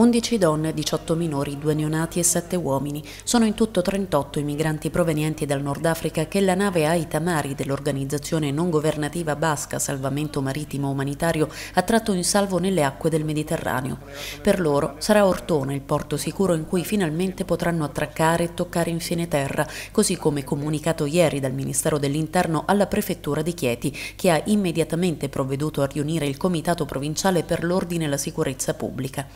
11 donne, 18 minori, 2 neonati e 7 uomini. Sono in tutto 38 i migranti provenienti dal Nord Africa che la nave Aitamari dell'organizzazione non governativa Basca Salvamento Marittimo Umanitario ha tratto in salvo nelle acque del Mediterraneo. Per loro sarà Ortona il porto sicuro in cui finalmente potranno attraccare e toccare infine terra, così come comunicato ieri dal Ministero dell'Interno alla Prefettura di Chieti, che ha immediatamente provveduto a riunire il Comitato Provinciale per l'Ordine e la Sicurezza Pubblica.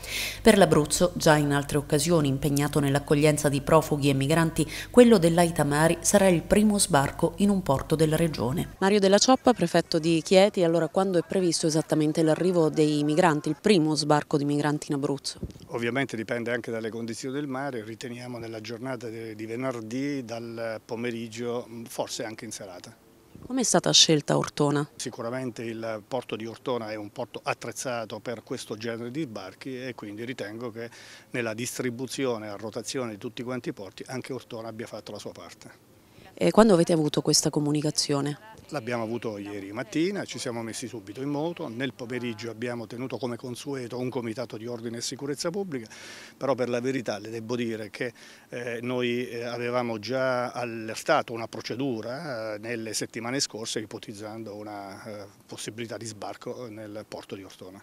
Per per l'Abruzzo, già in altre occasioni impegnato nell'accoglienza di profughi e migranti, quello dell'Aitamari sarà il primo sbarco in un porto della regione. Mario Della Cioppa, prefetto di Chieti, allora quando è previsto esattamente l'arrivo dei migranti, il primo sbarco di migranti in Abruzzo? Ovviamente dipende anche dalle condizioni del mare, riteniamo nella giornata di venerdì dal pomeriggio, forse anche in serata. Come è stata scelta Ortona? Sicuramente il porto di Ortona è un porto attrezzato per questo genere di sbarchi e quindi ritengo che nella distribuzione a rotazione di tutti quanti i porti anche Ortona abbia fatto la sua parte. E eh, quando avete avuto questa comunicazione? l'abbiamo avuto ieri mattina, ci siamo messi subito in moto, nel pomeriggio abbiamo tenuto come consueto un comitato di ordine e sicurezza pubblica, però per la verità le devo dire che eh, noi eh, avevamo già allertato una procedura eh, nelle settimane scorse ipotizzando una possibilità di sbarco nel porto di Ortona.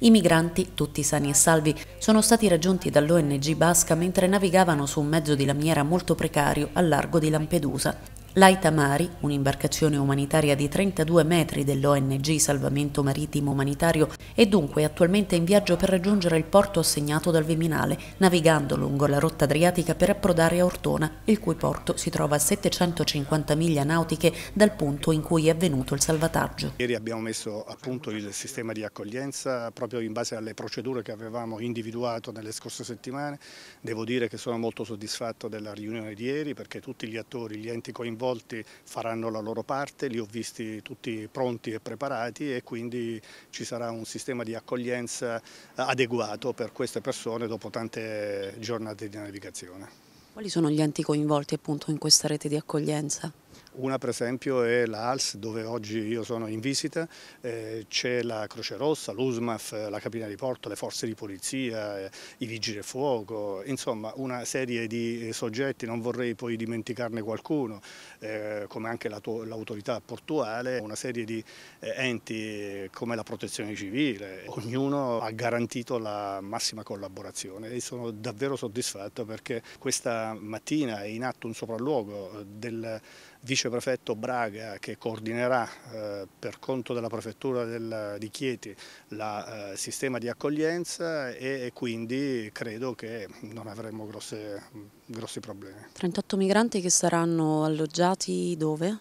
I migranti, tutti sani e salvi, sono stati raggiunti dall'ONG Basca mentre navigavano su un mezzo di lamiera molto precario al largo di Lampedusa. L'Aitamari, un'imbarcazione umanitaria di 32 metri dell'ONG Salvamento Marittimo Umanitario, è dunque attualmente in viaggio per raggiungere il porto assegnato dal Viminale, navigando lungo la rotta adriatica per approdare a Ortona, il cui porto si trova a 750 miglia nautiche dal punto in cui è avvenuto il salvataggio. Ieri abbiamo messo a punto il sistema di accoglienza proprio in base alle procedure che avevamo individuato nelle scorse settimane. Devo dire che sono molto soddisfatto della riunione di ieri perché tutti gli attori, gli enti coinvolti, coinvolti faranno la loro parte, li ho visti tutti pronti e preparati e quindi ci sarà un sistema di accoglienza eh, adeguato per queste persone dopo tante giornate di navigazione. Quali sono gli enti coinvolti appunto in questa rete di accoglienza? Una per esempio è l'ALS dove oggi io sono in visita, eh, c'è la Croce Rossa, l'USMAF, la cabina di Porto, le forze di polizia, eh, i vigili del fuoco, insomma una serie di eh, soggetti, non vorrei poi dimenticarne qualcuno, eh, come anche l'autorità la portuale, una serie di eh, enti eh, come la protezione civile, ognuno ha garantito la massima collaborazione e sono davvero soddisfatto perché questa mattina è in atto un sopralluogo del viceprefetto Braga che coordinerà eh, per conto della prefettura del, di Chieti il eh, sistema di accoglienza e, e, quindi credo che non avremo grosse, grossi problemi. 38 migranti che saranno alloggiati dove?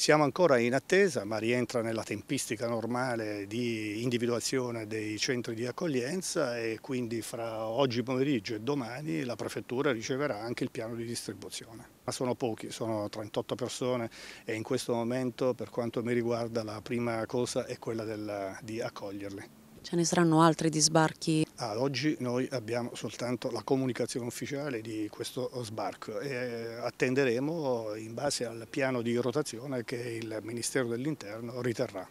Siamo ancora in attesa, ma rientra nella tempistica normale di individuazione dei centri di accoglienza e quindi fra oggi pomeriggio e domani la Prefettura riceverà anche il piano di distribuzione. Ma sono pochi, sono 38 persone e in questo momento per quanto mi riguarda la prima cosa è quella della, di accoglierli. Ce ne saranno altri di sbarchi? Ad ah, oggi noi abbiamo soltanto la comunicazione ufficiale di questo sbarco e attenderemo in base al piano di rotazione che il Ministero dell'Interno riterrà.